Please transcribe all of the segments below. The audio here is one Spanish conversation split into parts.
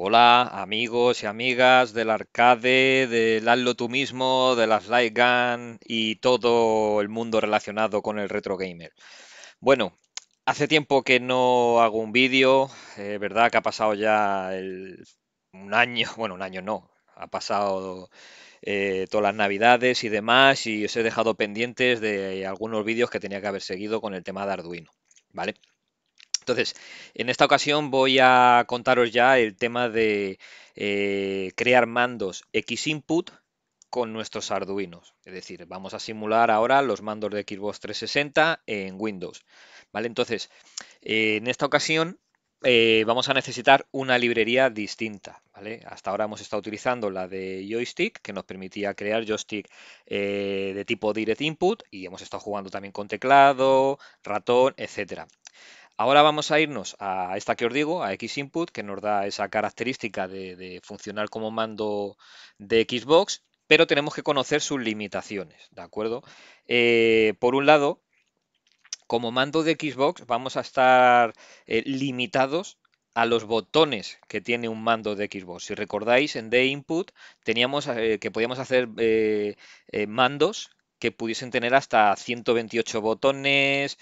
Hola amigos y amigas del arcade, del hazlo tú mismo, de las light gun y todo el mundo relacionado con el retro gamer. Bueno, hace tiempo que no hago un vídeo, verdad que ha pasado ya un año, bueno un año no, ha pasado eh, todas las navidades y demás y os he dejado pendientes de algunos vídeos que tenía que haber seguido con el tema de Arduino, ¿vale? Entonces, en esta ocasión voy a contaros ya el tema de eh, crear mandos Xinput con nuestros Arduinos. Es decir, vamos a simular ahora los mandos de Xbox 360 en Windows. ¿Vale? Entonces, eh, en esta ocasión eh, vamos a necesitar una librería distinta. Hasta ahora hemos estado utilizando la de joystick, que nos permitía crear joystick de tipo direct input, y hemos estado jugando también con teclado, ratón, etcétera. Ahora vamos a irnos a esta que os digo, a Xinput, que nos da esa característica de, funcionar como mando de Xbox, pero tenemos que conocer sus limitaciones, ¿de acuerdo? Eh, por un lado, como mando de Xbox vamos a estar eh, limitados a los botones que tiene un mando de Xbox. Si recordáis, en D-Input teníamos eh, que podíamos hacer mandos que pudiesen tener hasta 128 botones,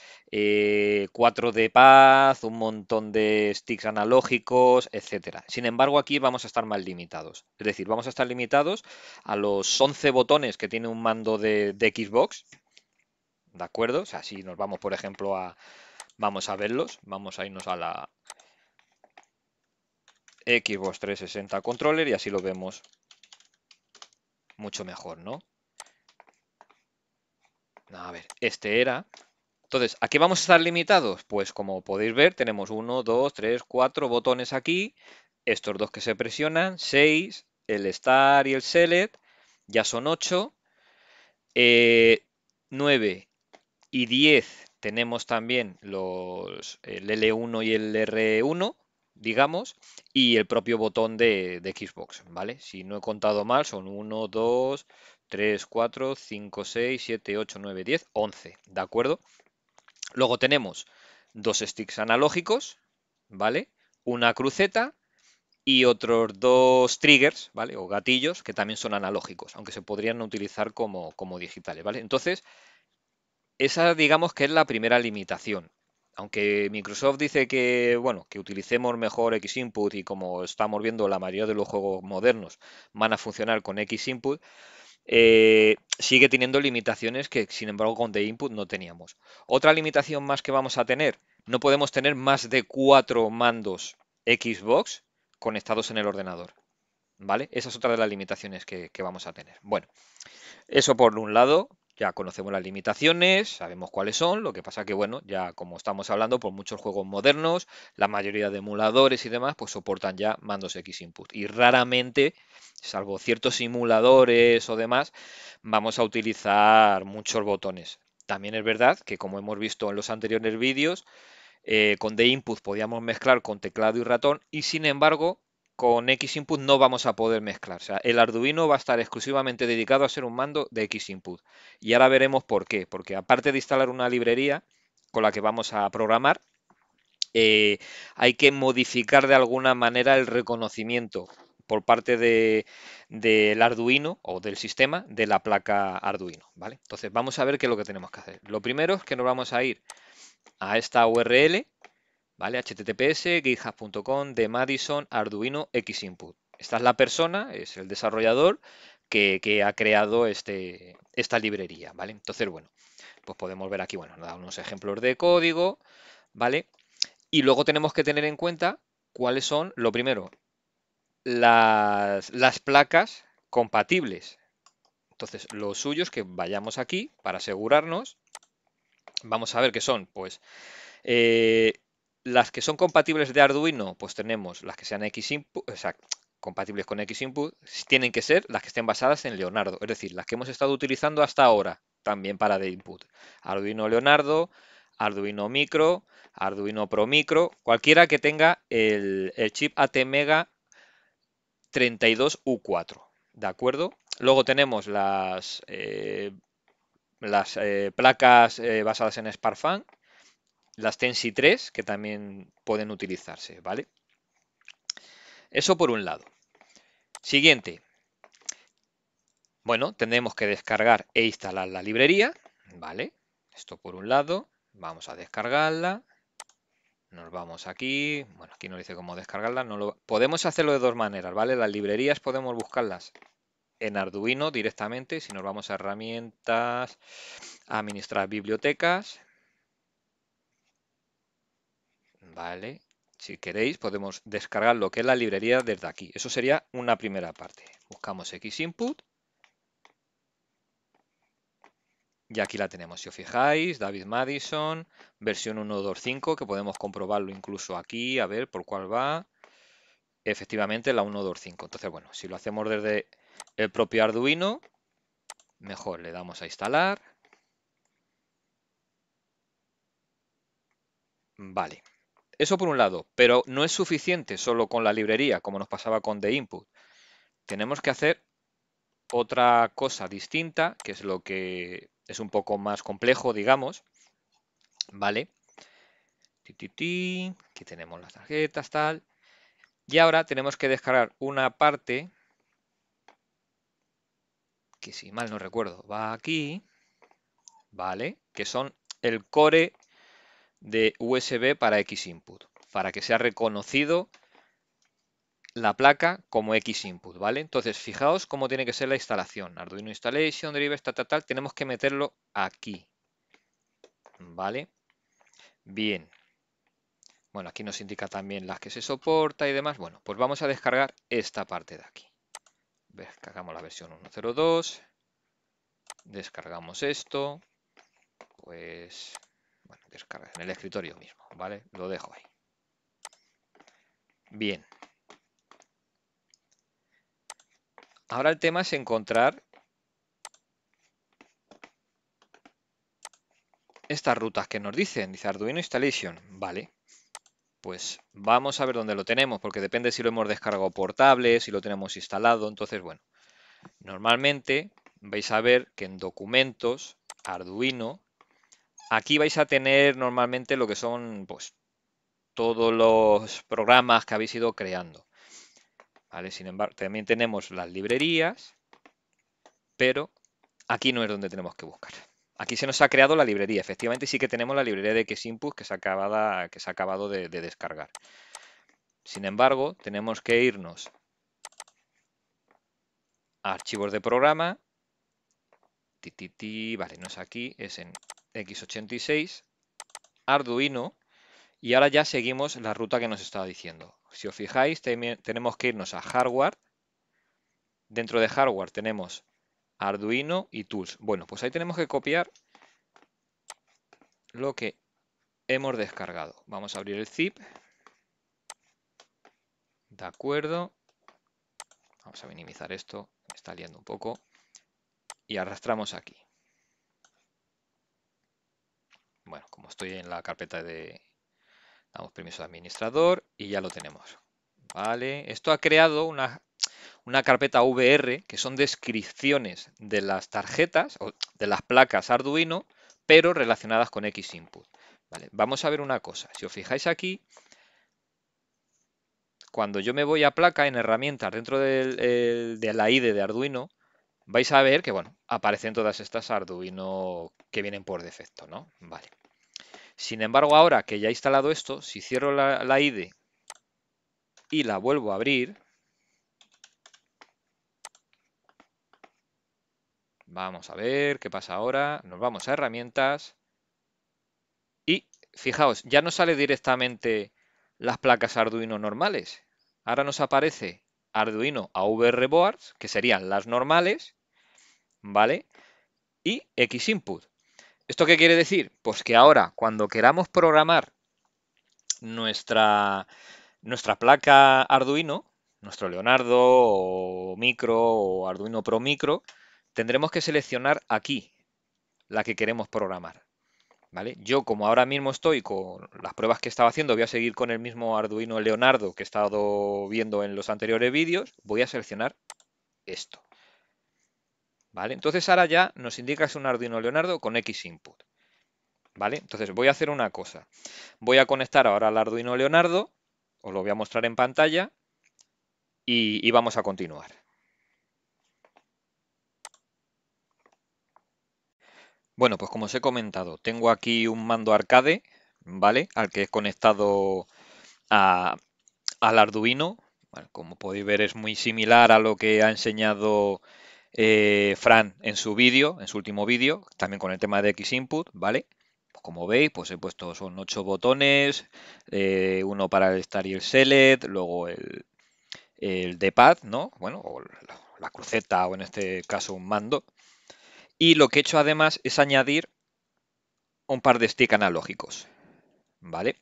4 eh, de paz, un montón de sticks analógicos, etc. Sin embargo, aquí vamos a estar más limitados. Es decir, vamos a estar limitados a los 11 botones que tiene un mando de, Xbox. ¿De acuerdo? O sea, si nos vamos, por ejemplo, a... Vamos a verlos. Vamos a irnos a la Xbox 360 Controller y así lo vemos mucho mejor, ¿no? a ver, este era. Entonces, ¿a qué vamos a estar limitados? Pues como podéis ver, tenemos 1, 2, 3, 4 botones aquí, estos dos que se presionan, 6, el Start y el Select, ya son 8, 9 eh, y 10 tenemos también los, el L1 y el R1, digamos, y el propio botón de, de, Xbox, ¿vale? Si no he contado mal, son 1, 2, 3, 4, 5, 6, 7, 8, 9, 10, 11, ¿de acuerdo? Luego tenemos dos sticks analógicos, ¿vale? Una cruceta y otros dos triggers, ¿vale? O gatillos que también son analógicos, aunque se podrían utilizar como, como digitales, ¿vale? Entonces, esa digamos que es la primera limitación. Aunque Microsoft dice que, bueno, que utilicemos mejor X-Input y como estamos viendo la mayoría de los juegos modernos van a funcionar con X-Input, eh, sigue teniendo limitaciones que, sin embargo, con The Input no teníamos. Otra limitación más que vamos a tener, no podemos tener más de cuatro mandos Xbox conectados en el ordenador. ¿Vale? Esa es otra de las limitaciones que vamos a tener. Bueno, eso por un lado, ya conocemos las limitaciones, sabemos cuáles son, lo que pasa que, bueno, ya como estamos hablando, por muchos juegos modernos, la mayoría de emuladores y demás, pues soportan ya mandos X input. Y raramente, salvo ciertos simuladores o demás, vamos a utilizar muchos botones. También es verdad que, como hemos visto en los anteriores vídeos, eh, con The Input podíamos mezclar con teclado y ratón y sin embargo con X input no vamos a poder mezclar. el Arduino va a estar exclusivamente dedicado a ser un mando de X input. Y ahora veremos por qué. Porque aparte de instalar una librería con la que vamos a programar, eh, hay que modificar de alguna manera el reconocimiento por parte del Arduino o del sistema de la placa Arduino. ¿vale? Entonces vamos a ver qué es lo que tenemos que hacer. Lo primero es que nos vamos a ir a esta URL ¿vale? https github.com de Madison Arduino X Esta es la persona, es el desarrollador que, ha creado este, esta librería, ¿vale? Entonces, bueno, pues podemos ver aquí, bueno, nos da unos ejemplos de código, ¿vale? Y luego tenemos que tener en cuenta cuáles son, lo primero, las, placas compatibles. Entonces, los suyos, que vayamos aquí para asegurarnos. Vamos a ver qué son, pues, eh, las que son compatibles de Arduino, pues tenemos las que sean X input, compatibles con X input, tienen que ser las que estén basadas en Leonardo, es decir, las que hemos estado utilizando hasta ahora, también para de input. Arduino Leonardo, Arduino Micro, Arduino Pro Micro, cualquiera que tenga el, chip ATmega 32U4, ¿de acuerdo? Luego tenemos las, eh, las eh, placas eh, basadas en SparkFun, las Tensi 3, que también pueden utilizarse, ¿vale? Eso por un lado. Siguiente. Bueno, tendremos que descargar e instalar la librería, ¿vale? Esto por un lado. Vamos a descargarla. Nos vamos aquí. Bueno, aquí no dice cómo descargarla. No lo... Podemos hacerlo de dos maneras, ¿vale? Las librerías podemos buscarlas en Arduino directamente. Si nos vamos a herramientas, administrar bibliotecas, ¿vale? Si queréis podemos descargar lo que es la librería desde aquí. Eso sería una primera parte. Buscamos xinput. Y aquí la tenemos, si os fijáis, David Madison, versión 1.2.5, que podemos comprobarlo incluso aquí, a ver por cuál va. Efectivamente, la 1.2.5. Entonces, bueno, si lo hacemos desde el propio Arduino, mejor le damos a instalar. Vale. Eso por un lado, pero no es suficiente solo con la librería, como nos pasaba con The Input. Tenemos que hacer otra cosa distinta, que es lo que es un poco más complejo, digamos. ¿Vale? Aquí tenemos las tarjetas, tal. Y ahora tenemos que descargar una parte que si mal no recuerdo va aquí, ¿vale? Que son el core de USB para X input, para que sea reconocido la placa como X input, ¿vale? Entonces, fijaos cómo tiene que ser la instalación. Arduino installation, drivers, tal, tal, Tenemos que meterlo aquí, ¿vale? Bien. Bueno, aquí nos indica también las que se soporta y demás. Bueno, pues vamos a descargar esta parte de aquí. Descargamos la versión 1.02. Descargamos esto. Pues Descarga en el escritorio mismo, ¿vale? Lo dejo ahí. Bien. Ahora el tema es encontrar estas rutas que nos dicen. Dice Arduino Installation. Vale. Pues vamos a ver dónde lo tenemos, porque depende si lo hemos descargado portable, si lo tenemos instalado. Entonces, bueno, normalmente vais a ver que en documentos Arduino Aquí vais a tener normalmente lo que son pues, todos los programas que habéis ido creando. ¿Vale? Sin embargo, también tenemos las librerías, pero aquí no es donde tenemos que buscar. Aquí se nos ha creado la librería. Efectivamente, sí que tenemos la librería de Xinput que se ha acabado, que se ha de, descargar. Sin embargo, tenemos que irnos a archivos de programa. Ti, Vale, no es aquí, es en x86, Arduino, y ahora ya seguimos la ruta que nos estaba diciendo. Si os fijáis, tenemos que irnos a hardware. Dentro de hardware tenemos Arduino y tools. Bueno, pues ahí tenemos que copiar lo que hemos descargado. Vamos a abrir el zip. De acuerdo. Vamos a minimizar esto, está liando un poco. Y arrastramos aquí. Bueno, como estoy en la carpeta de... Damos permiso de administrador y ya lo tenemos. Vale, esto ha creado una, una carpeta VR que son descripciones de las tarjetas o de las placas Arduino, pero relacionadas con X input. Vale, vamos a ver una cosa. Si os fijáis aquí, cuando yo me voy a placa en herramientas dentro de la IDE de Arduino, vais a ver que, bueno, aparecen todas estas Arduino que vienen por defecto, ¿no? Vale. Sin embargo, ahora que ya he instalado esto, si cierro la, ID IDE y la vuelvo a abrir, vamos a ver qué pasa ahora, nos vamos a herramientas y fijaos, ya no sale directamente las placas Arduino normales, ahora nos aparece Arduino AVR Boards, que serían las normales, ¿vale? Y X input. ¿Esto qué quiere decir? Pues que ahora, cuando queramos programar nuestra, nuestra placa Arduino, nuestro Leonardo o Micro o Arduino Pro Micro, tendremos que seleccionar aquí la que queremos programar. ¿Vale? Yo como ahora mismo estoy con las pruebas que estaba haciendo, voy a seguir con el mismo Arduino Leonardo que he estado viendo en los anteriores vídeos, voy a seleccionar esto. ¿Vale? Entonces ahora ya nos indica que es un Arduino Leonardo con X input. ¿Vale? Entonces voy a hacer una cosa. Voy a conectar ahora al Arduino Leonardo, os lo voy a mostrar en pantalla, y, vamos a continuar. Bueno, pues como os he comentado, tengo aquí un mando arcade, ¿vale? Al que he conectado al Arduino. como podéis ver es muy similar a lo que ha enseñado eh, Fran en su vídeo, en su último vídeo, también con el tema de X input, ¿vale? Pues como veis, pues he puesto son ocho botones, eh, uno para el start y el select, luego el, el D-pad, ¿no? Bueno, la, cruceta o en este caso un mando. Y lo que he hecho además es añadir un par de stick analógicos, ¿vale?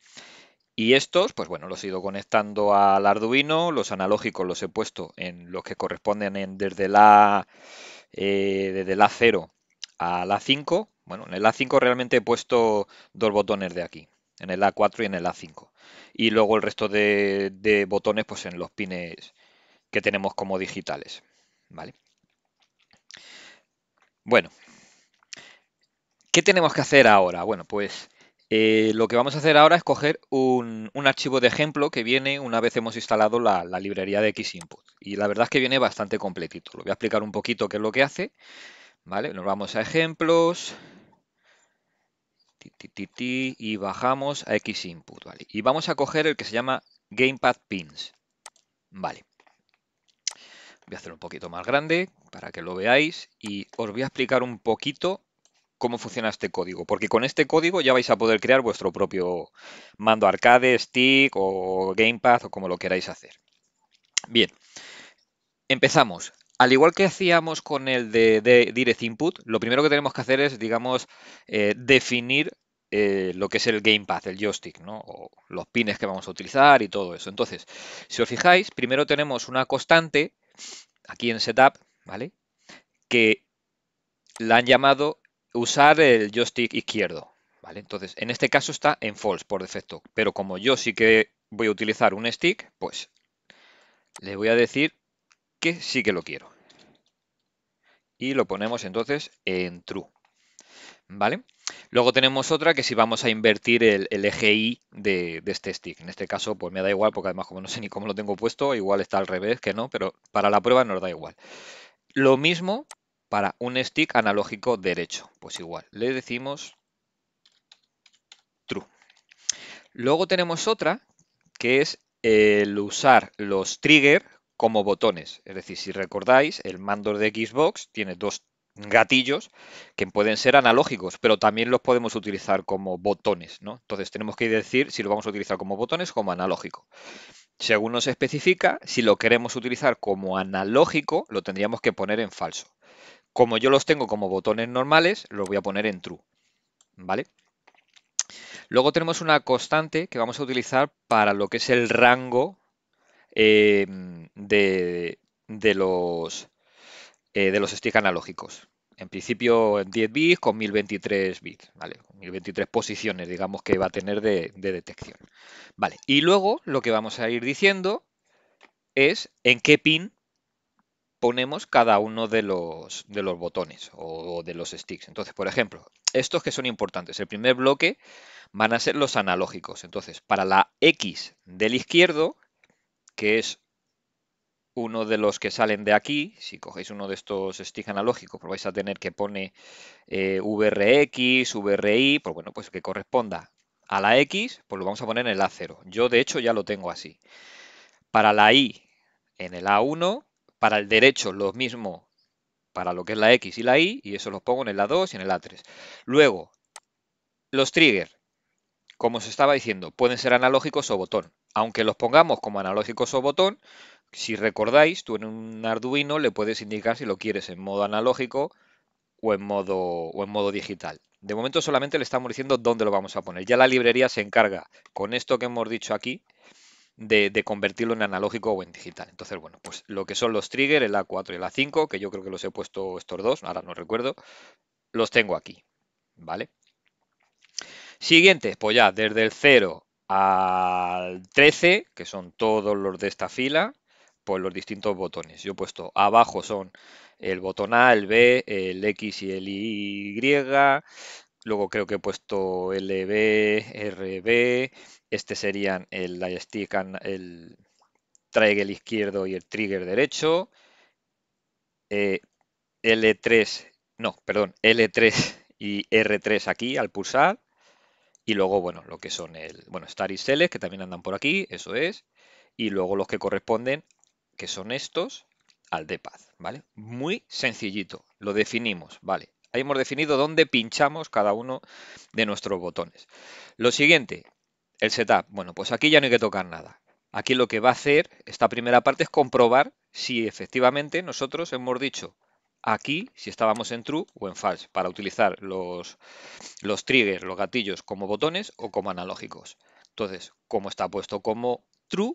Y estos, pues bueno, los he ido conectando al Arduino, los analógicos los he puesto en los que corresponden en desde la eh, a desde la 0 al A5. Bueno, en el A5 realmente he puesto dos botones de aquí, en el A4 y en el A5. Y luego el resto de, de botones, pues en los pines que tenemos como digitales. ¿Vale? Bueno, ¿qué tenemos que hacer ahora? Bueno, pues eh, lo que vamos a hacer ahora es coger un, archivo de ejemplo que viene una vez hemos instalado la, librería de Xinput. Y la verdad es que viene bastante completito. Lo voy a explicar un poquito qué es lo que hace. ¿Vale? Nos vamos a ejemplos y bajamos a Xinput. Y vamos a coger el que se llama Gamepad Pins. Vale. Voy a hacer un poquito más grande para que lo veáis y os voy a explicar un poquito cómo funciona este código, porque con este código ya vais a poder crear vuestro propio mando arcade, stick o gamepad o como lo queráis hacer. Bien, empezamos. Al igual que hacíamos con el de, Direct Input, lo primero que tenemos que hacer es, digamos, eh, definir eh, lo que es el gamepad, el joystick, ¿no? o los pines que vamos a utilizar y todo eso. Entonces, si os fijáis, primero tenemos una constante aquí en setup, ¿vale? Que la han llamado usar el joystick izquierdo. ¿vale? Entonces, en este caso está en false por defecto, pero como yo sí que voy a utilizar un stick, pues le voy a decir que sí que lo quiero. Y lo ponemos entonces en true. ¿Vale? Luego tenemos otra que si vamos a invertir el, eje Y de, de, este stick. En este caso, pues me da igual, porque además como no sé ni cómo lo tengo puesto, igual está al revés que no, pero para la prueba nos da igual. Lo mismo para un stick analógico derecho. Pues igual, le decimos true. Luego tenemos otra que es el usar los trigger como botones. Es decir, si recordáis, el mando de Xbox tiene dos gatillos que pueden ser analógicos, pero también los podemos utilizar como botones, ¿no? Entonces tenemos que decir si lo vamos a utilizar como botones o como analógico. Según nos especifica, si lo queremos utilizar como analógico, lo tendríamos que poner en falso. Como yo los tengo como botones normales, los voy a poner en true. ¿Vale? Luego tenemos una constante que vamos a utilizar para lo que es el rango eh, de, los, eh, de los sticks analógicos. En principio 10 bits con 1023 bits, ¿vale? 1023 posiciones, digamos, que va a tener de, de detección. Vale, y luego lo que vamos a ir diciendo es en qué pin ponemos cada uno de los, de los botones o, de los sticks. Entonces, por ejemplo, estos que son importantes. El primer bloque van a ser los analógicos. Entonces, para la X del izquierdo, que es uno de los que salen de aquí, si cogéis uno de estos sticks analógicos, pues vais a tener que poner eh, VRX, VRI, pues bueno, pues que corresponda a la X, pues lo vamos a poner en el A0. Yo, de hecho, ya lo tengo así. Para la Y, en el A1, para el derecho, lo mismo para lo que es la X y la Y, y eso los pongo en el A2 y en el A3. Luego, los triggers, como os estaba diciendo, pueden ser analógicos o botón. Aunque los pongamos como analógicos o botón, si recordáis, tú en un Arduino le puedes indicar si lo quieres en modo analógico o en modo, o en modo digital. De momento solamente le estamos diciendo dónde lo vamos a poner. Ya la librería se encarga con esto que hemos dicho aquí, de, convertirlo en analógico o en digital. Entonces, bueno, pues lo que son los trigger, el A4 y el A5, que yo creo que los he puesto estos dos, ahora no recuerdo, los tengo aquí, ¿vale? Siguiente, pues ya desde el 0 al 13, que son todos los de esta fila, pues los distintos botones. Yo he puesto abajo son el botón A, el B, el X y el Y, Luego creo que he puesto LB, RB. Este serían el joystick, el trigger izquierdo y el trigger derecho. Eh, L3, no, perdón, L3 y R3 aquí al pulsar. Y luego, bueno, lo que son el, bueno, Star y Select, que también andan por aquí, eso es. Y luego los que corresponden, que son estos, al D-Pad, ¿vale? Muy sencillito, lo definimos, ¿vale? Ahí hemos definido dónde pinchamos cada uno de nuestros botones. Lo siguiente, el setup. Bueno, pues aquí ya no hay que tocar nada. Aquí lo que va a hacer esta primera parte es comprobar si efectivamente nosotros hemos dicho aquí si estábamos en true o en false para utilizar los, los triggers, los gatillos como botones o como analógicos. Entonces, como está puesto como true,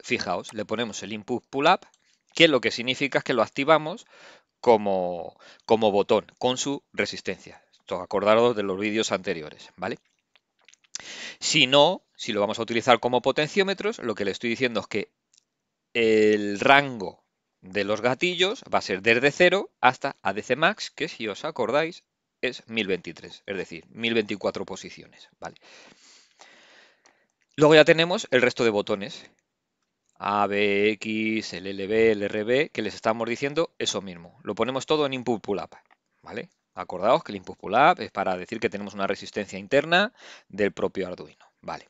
fijaos, le ponemos el input pull up, que lo que significa es que lo activamos como, botón con su resistencia. Esto acordaros de los vídeos anteriores, ¿vale? Si no, si lo vamos a utilizar como potenciómetros, lo que le estoy diciendo es que el rango de los gatillos va a ser desde 0 hasta ADC max, que si os acordáis es 1023, es decir, 1024 posiciones, ¿vale? Luego ya tenemos el resto de botones a, B, X, el el RB, que les estamos diciendo eso mismo. Lo ponemos todo en input pull up, ¿vale? Acordaos que el input pull up es para decir que tenemos una resistencia interna del propio Arduino, ¿vale?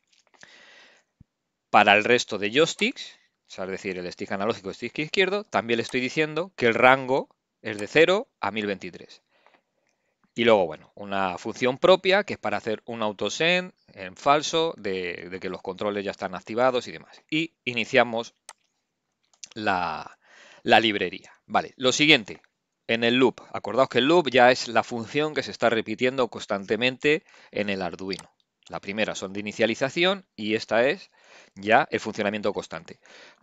Para el resto de joysticks, es decir, el stick analógico, el stick izquierdo, también le estoy diciendo que el rango es de 0 a 1023. Y luego, bueno, una función propia que es para hacer un autosend en falso de, que los controles ya están activados y demás. Y iniciamos la, la librería. Vale, lo siguiente, en el loop. Acordaos que el loop ya es la función que se está repitiendo constantemente en el Arduino. La primera son de inicialización y esta es ya el funcionamiento constante.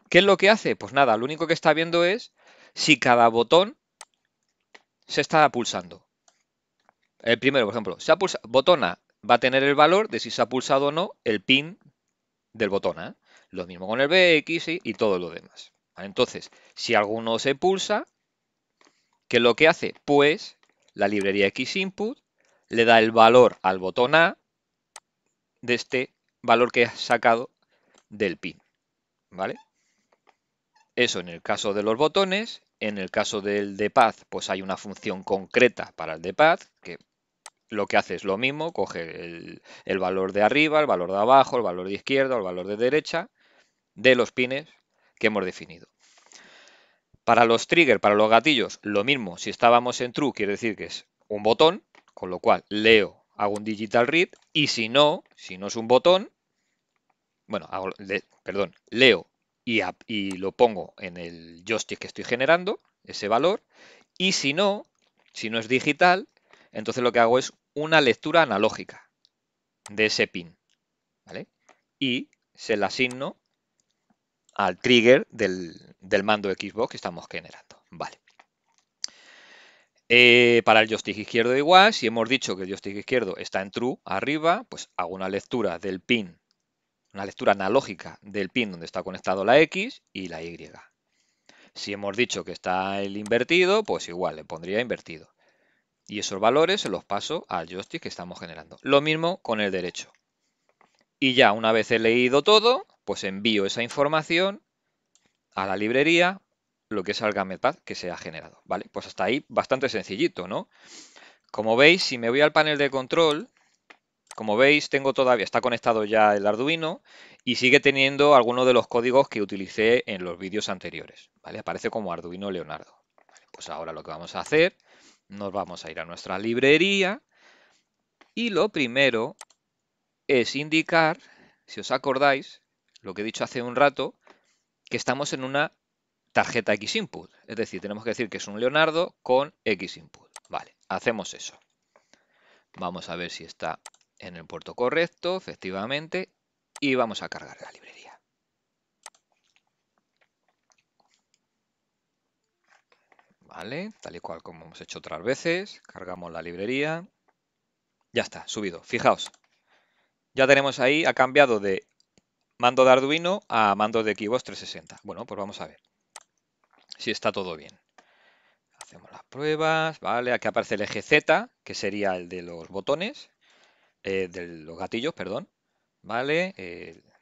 ¿Qué es lo que hace? Pues nada, lo único que está viendo es si cada botón se está pulsando. El eh, primero, por ejemplo, se ha botona va a tener el valor de si se ha pulsado o no el pin del botón A. ¿eh? Lo mismo con el BX y, y todo lo demás. Entonces, si alguno se pulsa, ¿qué es lo que hace? Pues la librería Xinput le da el valor al botón A de este valor que ha sacado del pin. ¿Vale? Eso en el caso de los botones. En el caso del de pues hay una función concreta para el de que lo que hace es lo mismo, coge el, valor de arriba, el valor de abajo, el valor de izquierda, el valor de derecha de los pines que hemos definido. Para los triggers, para los gatillos, lo mismo. Si estábamos en true, quiere decir que es un botón, con lo cual leo, hago un digital read, y si no, si no es un botón, bueno, perdón, leo y lo pongo en el joystick que estoy generando, ese valor, y si no, si no es digital, entonces lo que hago es una lectura analógica de ese pin, ¿vale? Y se la asigno al trigger del, mando Xbox que estamos generando, ¿vale? Eh, para el joystick izquierdo igual, si hemos dicho que el joystick izquierdo está en true arriba, pues hago una lectura del pin, una lectura analógica del pin donde está conectado la X y la Y. Si hemos dicho que está el invertido, pues igual le pondría invertido. Y esos valores los paso al joystick que estamos generando. Lo mismo con el derecho. Y ya una vez he leído todo, pues envío esa información a la librería, lo que es al que se ha generado. ¿vale? Pues hasta ahí bastante sencillito, ¿no? Como veis, si me voy al panel de control, como veis, tengo todavía, está conectado ya el Arduino y sigue teniendo algunos de los códigos que utilicé en los vídeos anteriores. ¿vale? Aparece como Arduino Leonardo. Pues ahora lo que vamos a hacer, nos vamos a ir a nuestra librería y lo primero es indicar, si os acordáis, lo que he dicho hace un rato, que estamos en una tarjeta X Es decir, tenemos que decir que es un Leonardo con X input. Vale, hacemos eso. Vamos a ver si está en el puerto correcto, efectivamente, y vamos a cargar la librería. ¿vale? Tal y cual como hemos hecho otras veces, cargamos la librería. Ya está, subido. Fijaos, ya tenemos ahí, ha cambiado de mando de Arduino a mando de Keyboard 360. Bueno, pues vamos a ver si está todo bien. Hacemos las pruebas, ¿vale? Aquí aparece el eje Z, que sería el de los botones, eh, de los gatillos, perdón, ¿vale?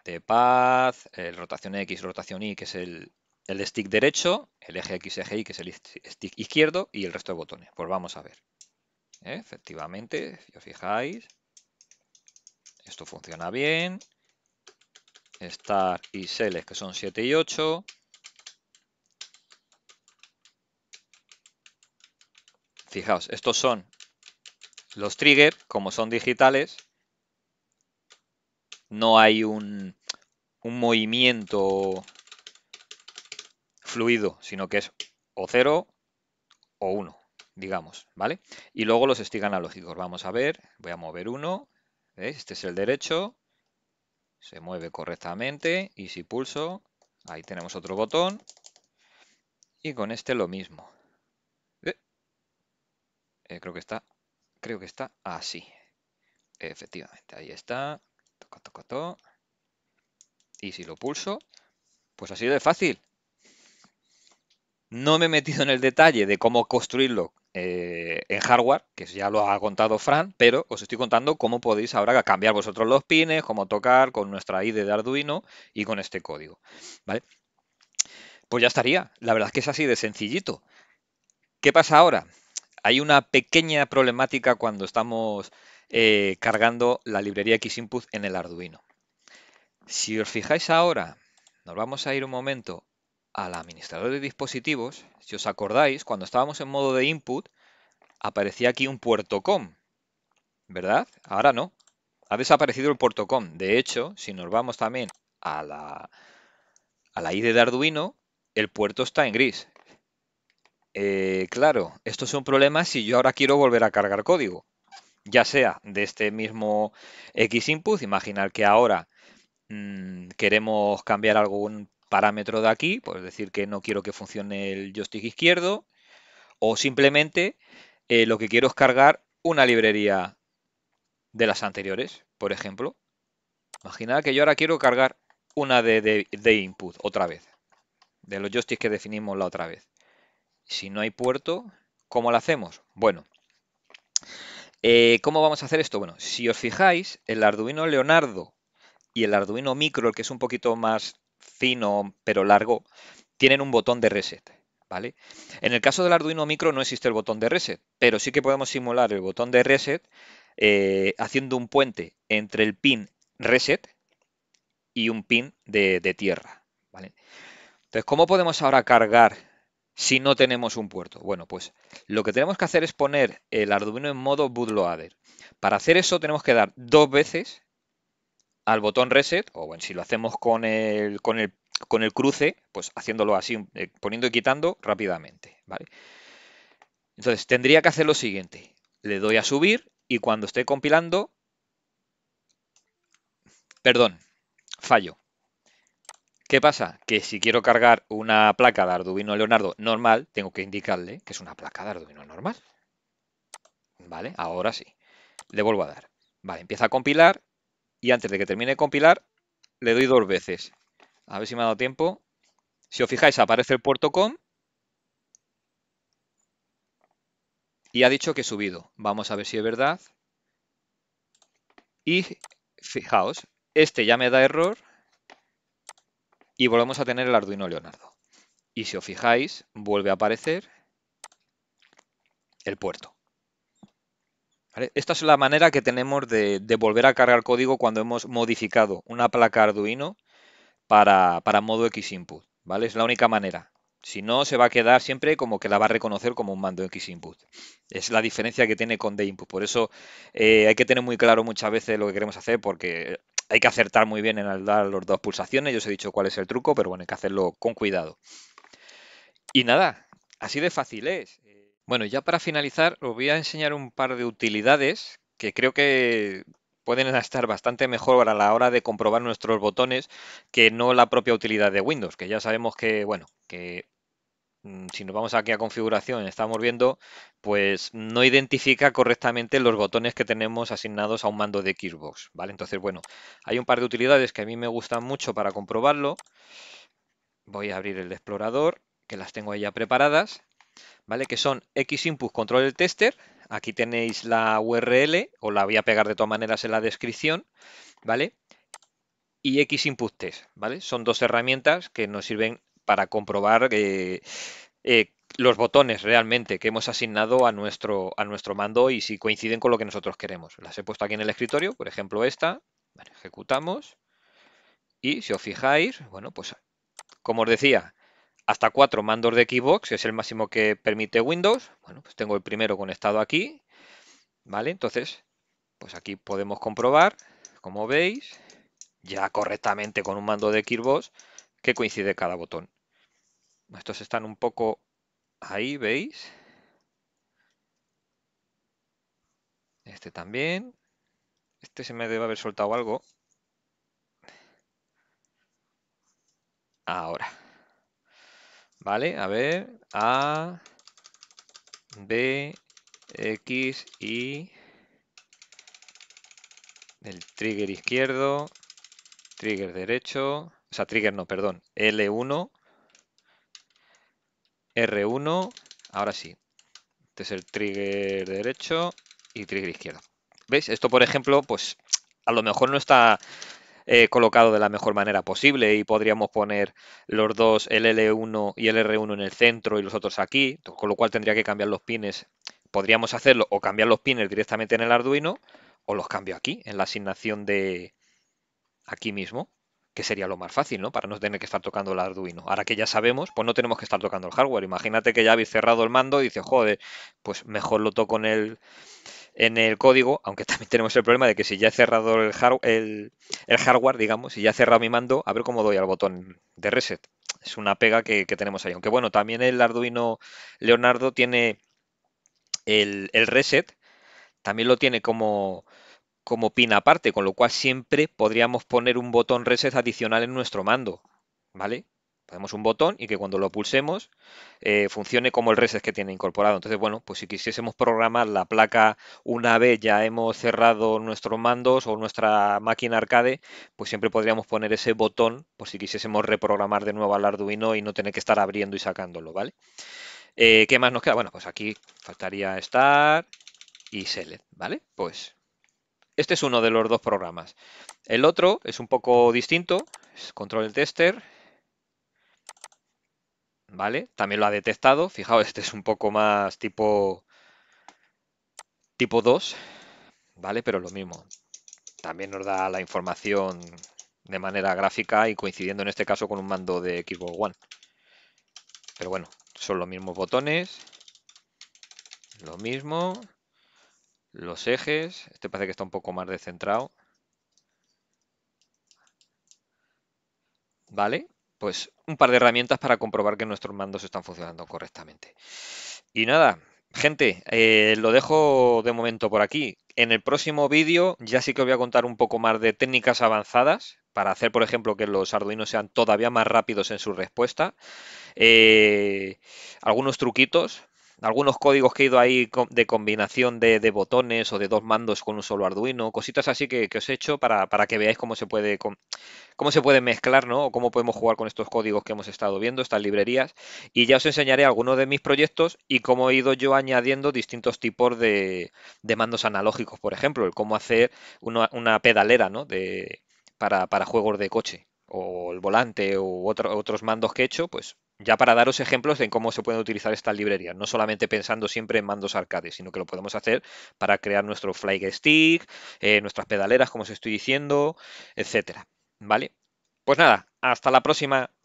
de paz, el rotación X, rotación Y, que es el el stick derecho, el eje X, eje Y, que es el stick izquierdo, y el resto de botones. Pues vamos a ver. ¿Eh? Efectivamente, si os fijáis, esto funciona bien. Start y Select, que son 7 y 8. Fijaos, estos son los triggers, como son digitales, no hay un, un movimiento sino que es o 0 o 1, digamos, ¿vale? Y luego los stick analógicos. Vamos a ver, voy a mover uno, este es el derecho, se mueve correctamente y si pulso, ahí tenemos otro botón y con este lo mismo. ¿Eh? Eh, creo que está, creo que está así. Efectivamente, ahí está. Y si lo pulso, pues así de fácil. No me he metido en el detalle de cómo construirlo eh, en hardware, que ya lo ha contado Fran, pero os estoy contando cómo podéis ahora cambiar vosotros los pines, cómo tocar con nuestra IDE de Arduino y con este código. ¿Vale? Pues ya estaría. La verdad es que es así de sencillito. ¿Qué pasa ahora? Hay una pequeña problemática cuando estamos eh, cargando la librería Xinput en el Arduino. Si os fijáis ahora, nos vamos a ir un momento al administrador de dispositivos, si os acordáis, cuando estábamos en modo de input, aparecía aquí un puerto com, ¿verdad? Ahora no, ha desaparecido el puerto com. De hecho, si nos vamos también a la, a la ID de Arduino, el puerto está en gris. Eh, claro, esto es un problema si yo ahora quiero volver a cargar código, ya sea de este mismo X input, imaginar que ahora mm, queremos cambiar algún parámetro de aquí, pues decir que no quiero que funcione el joystick izquierdo, o simplemente eh, lo que quiero es cargar una librería de las anteriores, por ejemplo. Imaginad que yo ahora quiero cargar una de, de, input otra vez, de los joysticks que definimos la otra vez. Si no hay puerto, ¿cómo lo hacemos? Bueno, eh, ¿cómo vamos a hacer esto? Bueno, si os fijáis, el Arduino Leonardo y el Arduino Micro, el que es un poquito más fino pero largo, tienen un botón de reset. ¿Vale? En el caso del Arduino Micro no existe el botón de reset, pero sí que podemos simular el botón de reset eh, haciendo un puente entre el pin reset y un pin de, tierra. ¿vale? Entonces, ¿cómo podemos ahora cargar si no tenemos un puerto? Bueno, pues lo que tenemos que hacer es poner el Arduino en modo bootloader. Para hacer eso tenemos que dar dos veces al botón reset, o bueno, si lo hacemos con el, con el, con el cruce, pues haciéndolo así, eh, poniendo y quitando rápidamente. ¿vale? Entonces, tendría que hacer lo siguiente. Le doy a subir y cuando esté compilando... Perdón, fallo. ¿Qué pasa? Que si quiero cargar una placa de Arduino Leonardo normal, tengo que indicarle que es una placa de Arduino normal. Vale, ahora sí. Le vuelvo a dar. Vale, empieza a compilar y antes de que termine de compilar, le doy dos veces. A ver si me ha dado tiempo. Si os fijáis, aparece el puerto com. Y ha dicho que he subido. Vamos a ver si es verdad. Y fijaos, este ya me da error. Y volvemos a tener el Arduino Leonardo. Y si os fijáis, vuelve a aparecer el puerto. Esta es la manera que tenemos de, volver a cargar código cuando hemos modificado una placa Arduino para, modo X input. ¿vale? Es la única manera. Si no, se va a quedar siempre como que la va a reconocer como un mando X input. Es la diferencia que tiene con D input. Por eso eh, hay que tener muy claro muchas veces lo que queremos hacer porque hay que acertar muy bien en dar los dos pulsaciones. Yo os he dicho cuál es el truco, pero bueno, hay que hacerlo con cuidado. Y nada, así de fácil es. Bueno, ya para finalizar, os voy a enseñar un par de utilidades que creo que pueden estar bastante mejor a la hora de comprobar nuestros botones que no la propia utilidad de Windows, que ya sabemos que, bueno, que mm, si nos vamos aquí a configuración, estamos viendo, pues no identifica correctamente los botones que tenemos asignados a un mando de Xbox, ¿vale? Entonces, bueno, hay un par de utilidades que a mí me gustan mucho para comprobarlo. Voy a abrir el explorador, que las tengo ahí ya preparadas. ¿vale? Que son Xinput Control el Tester. Aquí tenéis la URL, o la voy a pegar de todas maneras en la descripción, ¿vale? Y Xinput Test, ¿vale? Son dos herramientas que nos sirven para comprobar eh, eh, los botones realmente que hemos asignado a nuestro, a nuestro mando y si coinciden con lo que nosotros queremos. Las he puesto aquí en el escritorio, por ejemplo esta, ejecutamos y si os fijáis, bueno, pues como os decía, hasta cuatro mandos de Xbox, es el máximo que permite Windows. Bueno, pues tengo el primero conectado aquí, ¿vale? Entonces, pues aquí podemos comprobar, como veis, ya correctamente con un mando de Xbox, que coincide cada botón. Estos están un poco ahí, ¿veis? Este también. Este se me debe haber soltado algo. Ahora. ¿Vale? A ver, A, B, X, Y, el trigger izquierdo, trigger derecho, o sea, trigger no, perdón, L1, R1, ahora sí. Este es el trigger derecho y trigger izquierdo. ¿Veis? Esto, por ejemplo, pues a lo mejor no está eh, colocado de la mejor manera posible y podríamos poner los dos, el L1 y el R1 en el centro y los otros aquí, con lo cual tendría que cambiar los pines. Podríamos hacerlo o cambiar los pines directamente en el Arduino o los cambio aquí, en la asignación de aquí mismo, que sería lo más fácil, ¿no? Para no tener que estar tocando el Arduino. Ahora que ya sabemos, pues no tenemos que estar tocando el hardware. Imagínate que ya habéis cerrado el mando y dices, joder, pues mejor lo toco en el en el código, aunque también tenemos el problema de que si ya he cerrado el, el, hardware, digamos, si ya he cerrado mi mando, a ver cómo doy al botón de reset. Es una pega que, tenemos ahí. Aunque bueno, también el Arduino Leonardo tiene el, reset, también lo tiene como, como pin aparte, con lo cual siempre podríamos poner un botón reset adicional en nuestro mando, ¿vale? Ponemos un botón y que cuando lo pulsemos eh, funcione como el reset que tiene incorporado. Entonces, bueno, pues si quisiésemos programar la placa una vez ya hemos cerrado nuestros mandos o nuestra máquina arcade, pues siempre podríamos poner ese botón por si quisiésemos reprogramar de nuevo al Arduino y no tener que estar abriendo y sacándolo, ¿vale? Eh, ¿Qué más nos queda? Bueno, pues aquí faltaría Start y Select, ¿vale? Pues este es uno de los dos programas. El otro es un poco distinto, es Control Tester, ¿vale? También lo ha detectado. Fijaos, este es un poco más tipo, tipo 2, ¿vale? Pero lo mismo. También nos da la información de manera gráfica y coincidiendo en este caso con un mando de Xbox One. Pero bueno, son los mismos botones, lo mismo, los ejes, este parece que está un poco más descentrado. ¿Vale? pues un par de herramientas para comprobar que nuestros mandos están funcionando correctamente. Y nada, gente, eh, lo dejo de momento por aquí. En el próximo vídeo ya sí que os voy a contar un poco más de técnicas avanzadas para hacer, por ejemplo, que los arduinos sean todavía más rápidos en su respuesta. Eh, algunos truquitos algunos códigos que he ido ahí de combinación de, botones o de dos mandos con un solo Arduino, cositas así que, os he hecho para, para, que veáis cómo se puede cómo se puede mezclar, ¿no? O cómo podemos jugar con estos códigos que hemos estado viendo, estas librerías. Y ya os enseñaré algunos de mis proyectos y cómo he ido yo añadiendo distintos tipos de, de mandos analógicos, por ejemplo, el cómo hacer una, pedalera, ¿no? De, para, para juegos de coche o el volante u otros mandos que he hecho, pues ya para daros ejemplos de cómo se pueden utilizar estas librerías, no solamente pensando siempre en mandos arcade, sino que lo podemos hacer para crear nuestro fly stick, eh, nuestras pedaleras, como os estoy diciendo, etcétera. ¿Vale? Pues nada, hasta la próxima.